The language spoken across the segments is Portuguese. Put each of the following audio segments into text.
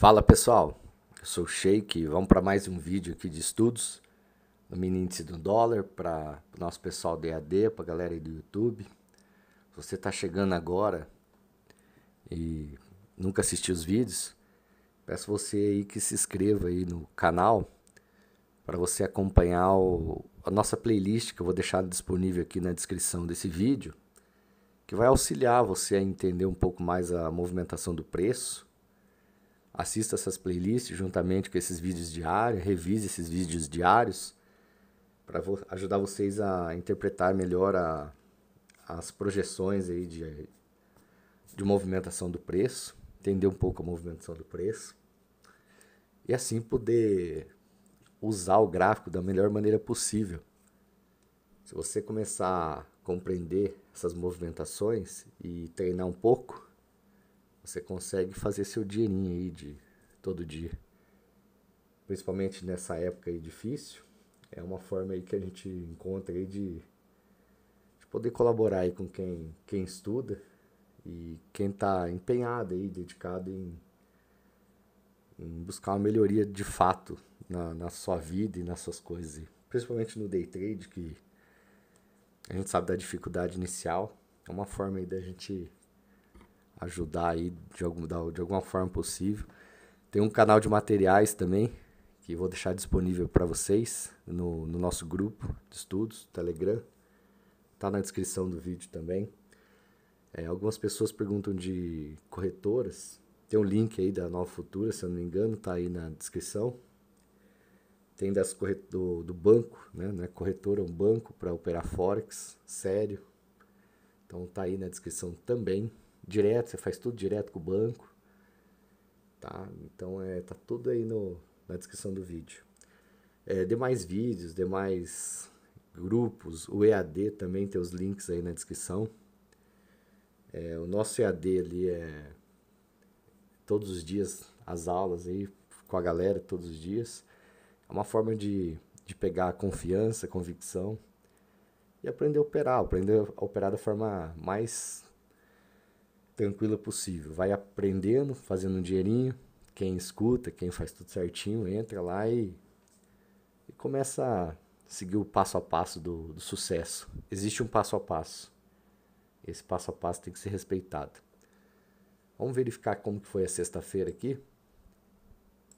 Fala pessoal, eu sou o Sheik e vamos para mais um vídeo aqui de estudos no mini índice do dólar para o nosso pessoal do EAD, para a galera aí do YouTube. Se você está chegando agora e nunca assistiu os vídeos, peço você aí que se inscreva aí no canal para você acompanhar o, a nossa playlist que eu vou deixar disponível aqui na descrição desse vídeo, que vai auxiliar você a entender um pouco mais a movimentação do preço assista essas playlists juntamente com esses vídeos diários, revise esses vídeos diários para vo ajudar vocês a interpretar melhor a, as projeções aí de, de movimentação do preço, entender um pouco a movimentação do preço e assim poder usar o gráfico da melhor maneira possível. Se você começar a compreender essas movimentações e treinar um pouco, você consegue fazer seu dinheirinho aí de todo dia. Principalmente nessa época aí difícil, é uma forma aí que a gente encontra aí de, de poder colaborar aí com quem, quem estuda e quem está empenhado aí, dedicado em, em, buscar uma melhoria de fato na, na sua vida e nas suas coisas. Principalmente no day trade, que a gente sabe da dificuldade inicial. É uma forma aí da gente ajudar aí de, algum, de alguma forma possível. Tem um canal de materiais também, que vou deixar disponível para vocês no, no, nosso grupo de estudos, Telegram. está na descrição do vídeo também. É, algumas pessoas perguntam de corretoras. Tem um link aí da Nova Futura, se eu não me engano, está aí na descrição. Tem das corret... do, do banco, né? Não é corretora, é um banco para operar Forex, sério. Então tá aí na descrição também direto, você faz tudo direto com o banco. Tá? Então é, tá tudo aí no, na descrição do vídeo. É, demais vídeos, demais grupos, o EAD também tem os links aí na descrição. É, o nosso EAD ali é todos os dias as aulas aí com a galera todos os dias. É uma forma de, de pegar confiança, convicção e aprender a operar, aprender a operar da forma mais tranquila possível. Vai aprendendo, fazendo um dinheirinho. Quem escuta, quem faz tudo certinho, entra lá e, e começa a seguir o passo a passo do, do sucesso. Existe um passo a passo. Esse passo a passo tem que ser respeitado. Vamos verificar como que foi a sexta-feira aqui.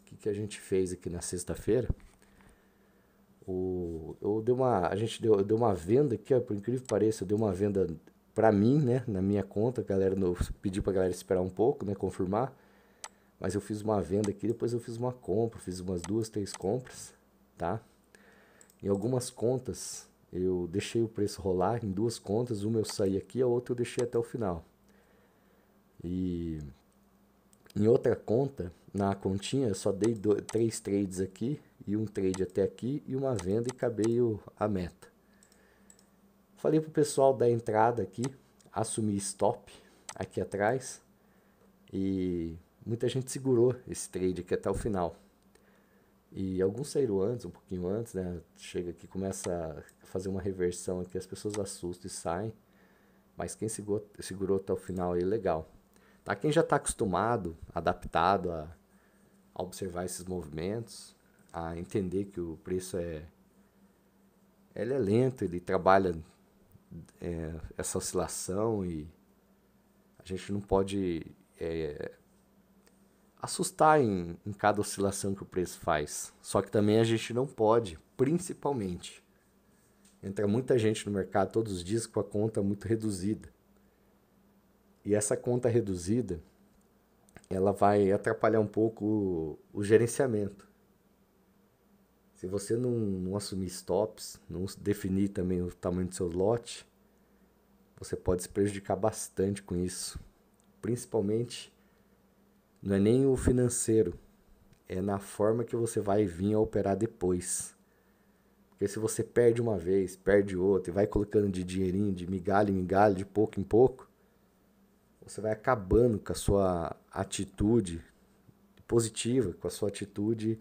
O que, que a gente fez aqui na sexta-feira? O, eu dei uma, a gente deu, deu uma venda aqui, ó, por incrível que pareça, eu dei uma venda para mim, né, na minha conta, galera, no, pedi pra galera esperar um pouco, né, confirmar. Mas eu fiz uma venda aqui, depois eu fiz uma compra, fiz umas duas, três compras, tá? Em algumas contas, eu deixei o preço rolar, em duas contas, uma eu saí aqui, a outra eu deixei até o final. E em outra conta, na continha, eu só dei dois, três trades aqui, e um trade até aqui, e uma venda, e acabei o, a meta. Falei pro pessoal da entrada aqui, assumir stop aqui atrás. E muita gente segurou esse trade aqui até o final. E alguns saíram antes, um pouquinho antes, né? Chega aqui, começa a fazer uma reversão aqui, as pessoas assustam e saem. Mas quem segurou, segurou até o final aí, legal. Tá? Quem já está acostumado, adaptado a, a, observar esses movimentos, a entender que o preço é. Ele é lento, ele trabalha é, essa oscilação e a gente não pode é, assustar em, em cada oscilação que o preço faz. Só que também a gente não pode, principalmente. Entra muita gente no mercado todos os dias com a conta muito reduzida. E essa conta reduzida, ela vai atrapalhar um pouco o, o gerenciamento. Se você não, não assumir stops, não definir também o tamanho do seu lote, você pode se prejudicar bastante com isso. Principalmente, não é nem o financeiro, é na forma que você vai vir a operar depois. Porque se você perde uma vez, perde outra, e vai colocando de dinheirinho, de migalha em migalha, de pouco em pouco, você vai acabando com a sua atitude positiva, com a sua atitude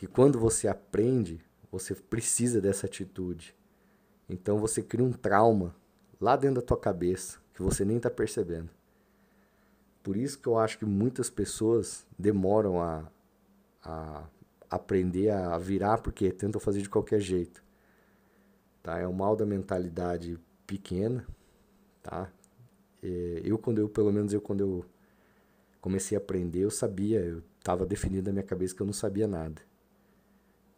que quando você aprende, você precisa dessa atitude. Então você cria um trauma lá dentro da tua cabeça que você nem está percebendo. Por isso que eu acho que muitas pessoas demoram a, a aprender a virar porque tentam fazer de qualquer jeito. Tá? É o mal da mentalidade pequena, tá? É, eu quando eu pelo menos eu quando eu comecei a aprender eu sabia eu estava definido na minha cabeça que eu não sabia nada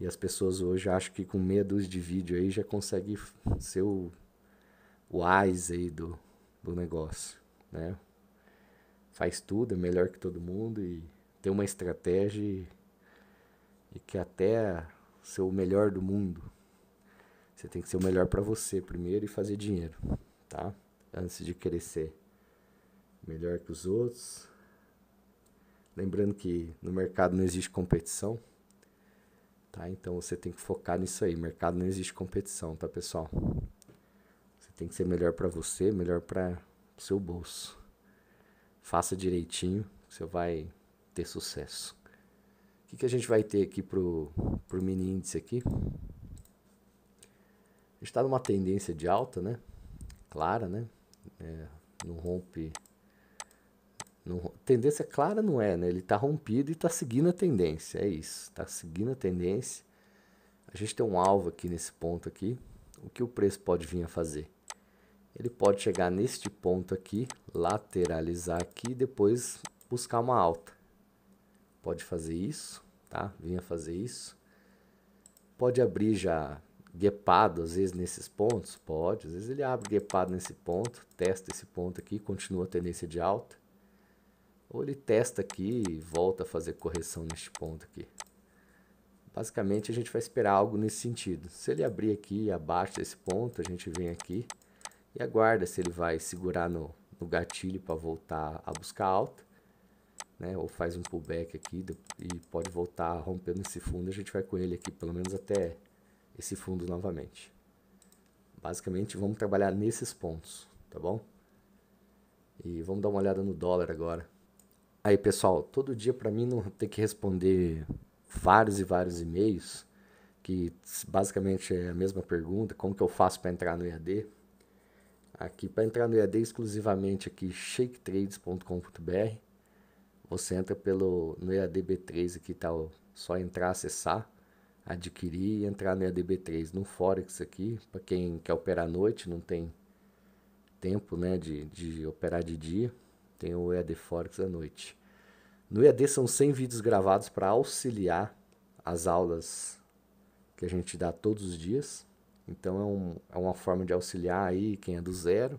e as pessoas hoje acham que com meia dúzia de vídeo aí já consegue ser o, o AIS aí do, do negócio, né? Faz tudo, é melhor que todo mundo e tem uma estratégia e, e que até ser o melhor do mundo. Você tem que ser o melhor para você primeiro e fazer dinheiro, tá? Antes de querer ser melhor que os outros. Lembrando que no mercado não existe competição. Tá? Então você tem que focar nisso aí. Mercado não existe competição, tá, pessoal? Você tem que ser melhor para você, melhor para seu bolso. Faça direitinho, você vai ter sucesso. O que, que a gente vai ter aqui pro, pro mini índice aqui? está numa tendência de alta, né? Clara, né? É, não rompe não, tendência clara não é, né? Ele está rompido e está seguindo a tendência, é isso. Está seguindo a tendência. A gente tem um alvo aqui nesse ponto aqui. O que o preço pode vir a fazer? Ele pode chegar neste ponto aqui, lateralizar aqui e depois buscar uma alta. Pode fazer isso, tá? Vinha fazer isso. Pode abrir já guepado às vezes nesses pontos? Pode. Às vezes ele abre guepado nesse ponto, testa esse ponto aqui, continua a tendência de alta ou ele testa aqui e volta a fazer correção neste ponto aqui. Basicamente, a gente vai esperar algo nesse sentido. Se ele abrir aqui abaixo desse ponto, a gente vem aqui e aguarda se ele vai segurar no, no gatilho para voltar a buscar alta. Né? Ou faz um pullback aqui e pode voltar rompendo esse fundo. A gente vai com ele aqui, pelo menos até esse fundo novamente. Basicamente, vamos trabalhar nesses pontos, tá bom? E vamos dar uma olhada no dólar agora. Aí, pessoal, todo dia para mim não ter que responder vários e vários e-mails, que basicamente é a mesma pergunta, como que eu faço para entrar no EAD? Aqui para entrar no EAD exclusivamente aqui shaketrades.com.br. Você entra pelo no EADB3 aqui tá ó, só entrar, acessar, adquirir e entrar no EADB3 no Forex aqui, para quem quer operar à noite, não tem tempo, né, de, de operar de dia tem o EAD Forex à noite. No EAD são 100 vídeos gravados para auxiliar as aulas que a gente dá todos os dias. Então é, um, é uma forma de auxiliar aí quem é do zero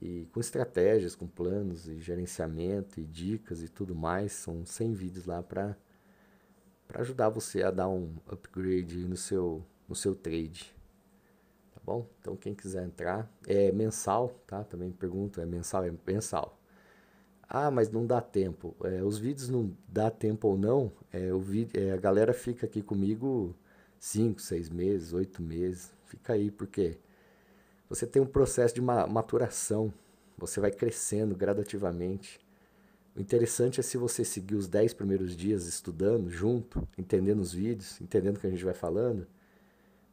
e com estratégias, com planos e gerenciamento e dicas e tudo mais. São 100 vídeos lá para para ajudar você a dar um upgrade no seu no seu trade. Tá bom? Então quem quiser entrar, é mensal, tá? Também pergunto, é mensal, é mensal. Ah, mas não dá tempo. É, os vídeos não dá tempo ou não, é, o vídeo, é, a galera fica aqui comigo 5, 6 meses, 8 meses. Fica aí, porque você tem um processo de ma maturação. Você vai crescendo gradativamente. O interessante é se você seguir os 10 primeiros dias estudando junto, entendendo os vídeos, entendendo o que a gente vai falando,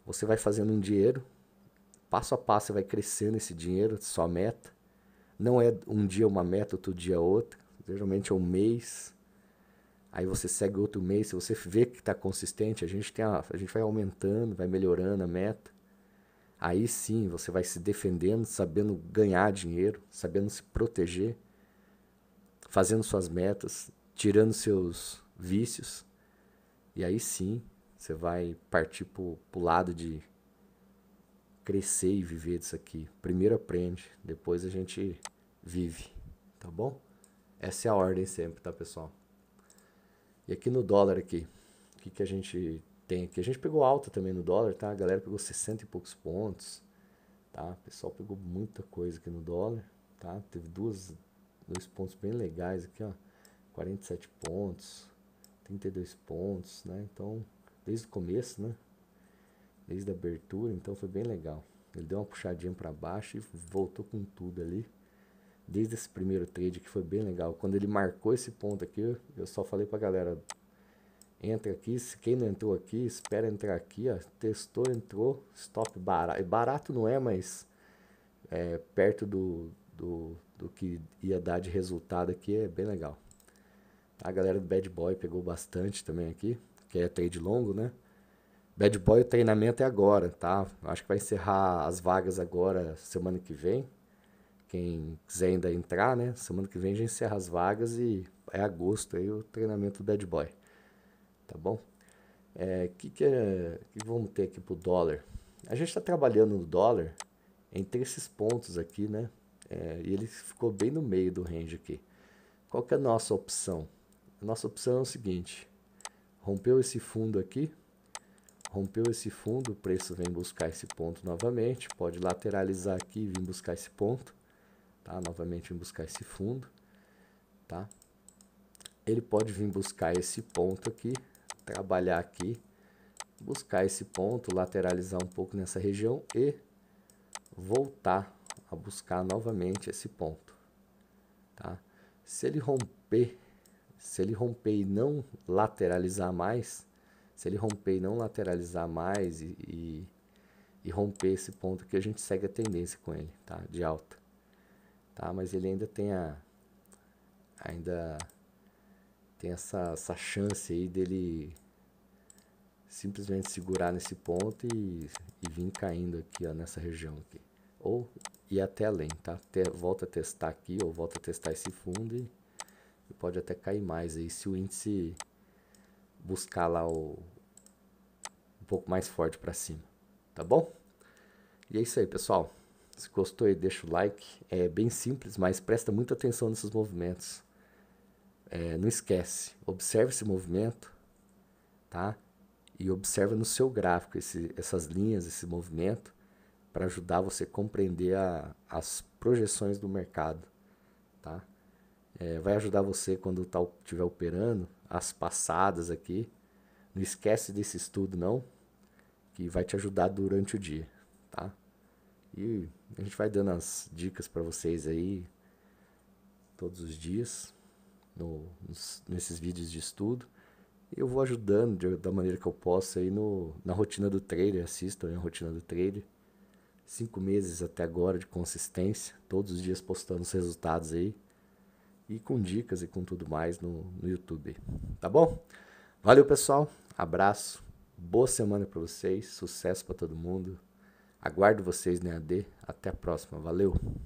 você vai fazendo um dinheiro. Passo a passo você vai crescendo esse dinheiro, sua meta não é um dia uma meta, outro dia outra. Geralmente é um mês. Aí você segue outro mês, se você vê que está consistente, a gente, tem a, a gente vai aumentando, vai melhorando a meta. Aí sim você vai se defendendo, sabendo ganhar dinheiro, sabendo se proteger, fazendo suas metas, tirando seus vícios. E aí sim você vai partir para o lado de crescer e viver disso aqui. Primeiro aprende, depois a gente vive, tá bom? Essa é a ordem sempre, tá, pessoal? E aqui no dólar aqui, o que, que a gente tem aqui? A gente pegou alta também no dólar, tá? A galera pegou 60 e poucos pontos, tá? O pessoal pegou muita coisa aqui no dólar, tá? Teve duas, dois pontos bem legais aqui, ó. 47 pontos, 32 pontos, né? Então, desde o começo, né? desde a abertura, então foi bem legal. Ele deu uma puxadinha para baixo e voltou com tudo ali. Desde esse primeiro trade que foi bem legal. Quando ele marcou esse ponto aqui, eu só falei pra galera: entra aqui, se quem não entrou aqui, espera entrar aqui, ó. Testou, entrou, stop barato. É, barato não é, mas é, perto do, do, do que ia dar de resultado aqui é bem legal. A galera do Bad Boy pegou bastante também aqui, que é trade longo, né? Bad Boy, o treinamento é agora, tá? Acho que vai encerrar as vagas agora, semana que vem. Quem quiser ainda entrar, né? Semana que vem já encerra as vagas e é agosto aí o treinamento do Bad Boy. Tá bom? É, que que, é, que vamos ter aqui pro dólar? A gente está trabalhando no dólar entre esses pontos aqui, né? É, e ele ficou bem no meio do range aqui. Qual que é a nossa opção? A nossa opção é o seguinte: rompeu esse fundo aqui, Rompeu esse fundo, o preço vem buscar esse ponto novamente, pode lateralizar aqui e vir buscar esse ponto, tá? Novamente vir buscar esse fundo, tá? Ele pode vir buscar esse ponto aqui, trabalhar aqui, buscar esse ponto, lateralizar um pouco nessa região e voltar a buscar novamente esse ponto, tá? Se ele romper, se ele romper e não lateralizar mais, se ele romper e não lateralizar mais e, e, e romper esse ponto que a gente segue a tendência com ele, tá? De alta. Tá? Mas ele ainda tem a ainda tem essa, essa chance aí dele simplesmente segurar nesse ponto e, e vir caindo aqui ó, nessa região aqui ou ir até além tá até, volta a testar aqui ou volta a testar esse fundo e, e pode até cair mais aí se o índice buscar lá o um pouco mais forte para cima, tá bom? E é isso aí, pessoal. Se gostou aí, deixa o like. É bem simples, mas presta muita atenção nesses movimentos. É, não esquece, observe esse movimento, tá? E observa no seu gráfico esse, essas linhas, esse movimento, para ajudar você a compreender a, as projeções do mercado, tá? É, vai ajudar você quando tá, estiver operando as passadas aqui. Não esquece desse estudo não, que vai te ajudar durante o dia, tá? E a gente vai dando as dicas para vocês aí todos os dias no, nos, nesses vídeos de estudo. Eu vou ajudando de, da maneira que eu posso aí no, na rotina do trailer. assistam aí a rotina do trailer. Cinco meses até agora de consistência, todos os dias postando os resultados aí e com dicas e com tudo mais no, no YouTube. Tá bom? Valeu, pessoal. Abraço. Boa semana para vocês. Sucesso para todo mundo. Aguardo vocês na AD. Até a próxima. Valeu!